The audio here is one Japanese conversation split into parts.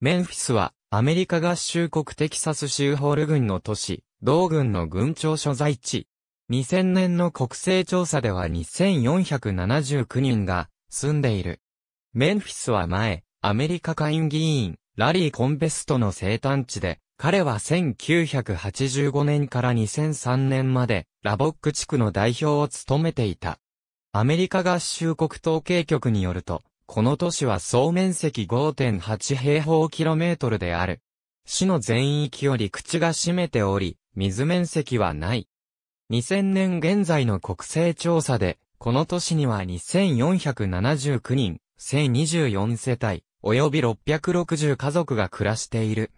メンフィスは、アメリカ合衆国テキサス州ホール軍の都市、同軍の軍庁所在地。2000年の国勢調査では2479人が住んでいる。メンフィスは前、アメリカ下院議員、ラリー・コンベストの生誕地で、彼は1985年から2003年まで、ラボック地区の代表を務めていた。アメリカ合衆国統計局によると、この都市は総面積5.8平方キロメートルである。市の全域を陸地が占めており、水面積はない。2000年現在の国勢調査で、この都市には2479人、1024世帯、及び660家族が暮らしている。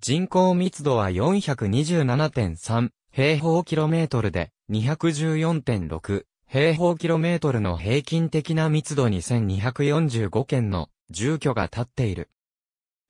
人口密度は427.3平方キロメートルで214.6平方キロメートルの平均的な密度2 2 4 5件の住居が建っている。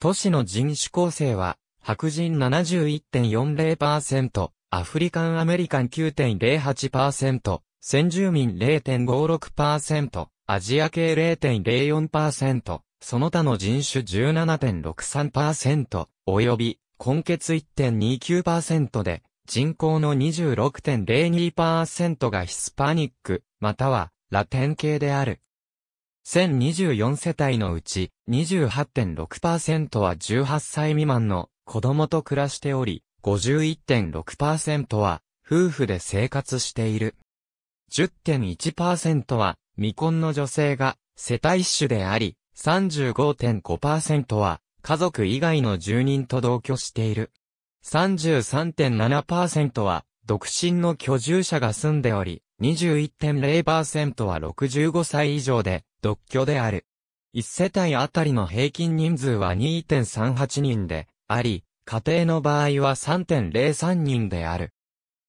都市の人種構成は、白人71.40%、アフリカンアメリカン9.08%、先住民0.56%、アジア系0.04%、その他の人種17.63%、及び、根血1.29%で、人口の26.02%がヒスパニック、またはラテン系である。1024世帯のうち28.6%は18歳未満の子供と暮らしており、51.6%は夫婦で生活している。10.1%は未婚の女性が世帯主であり、35.5%は家族以外の住人と同居している。33.7%は独身の居住者が住んでおり、21.0%は65歳以上で独居である。1世帯あたりの平均人数は2.38人であり、家庭の場合は3.03人である。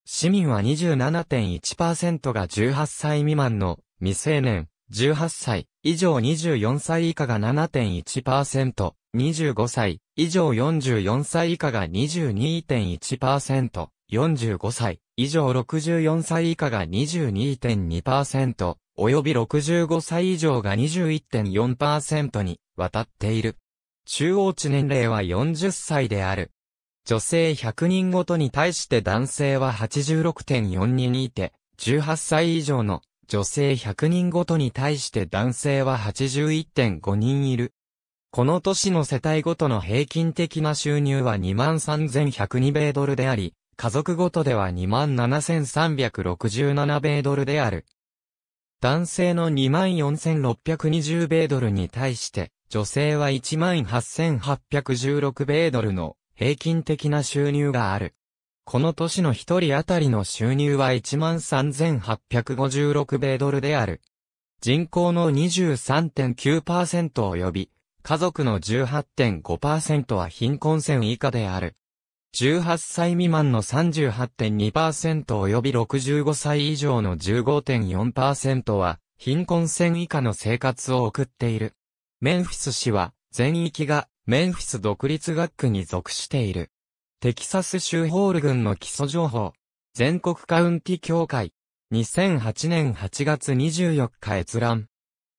市民は27.1%が18歳未満の未成年、18歳以上24歳以下が7.1%、25歳以上44歳以下が22.1%、45歳以上64歳以下が22.2%、及び65歳以上が21.4%に渡っている。中央値年齢は40歳である。女性100人ごとに対して男性は86.4人いて、18歳以上の女性100人ごとに対して男性は81.5人いる。この年の世帯ごとの平均的な収入は23,102米ドルであり、家族ごとでは27,367米ドルである。男性の24,620米ドルに対して、女性は18,816米ドルの平均的な収入がある。この年の一人当たりの収入は13,856米ドルである。人口の23.9%及び、家族の18.5%は貧困線以下である。18歳未満の38.2%及び65歳以上の15.4%は貧困線以下の生活を送っている。メンフィス市は全域がメンフィス独立学区に属している。テキサス州ホール郡の基礎情報。全国カウンティ協会。2008年8月24日閲覧。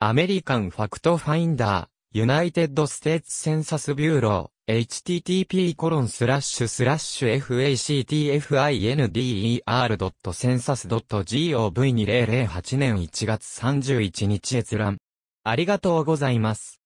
アメリカンファクトファインダー。United States Census Bureau h t t p f a c t i n d e r c e n s u s g o v 2 0 0 8年1月31日閲覧。ありがとうございます。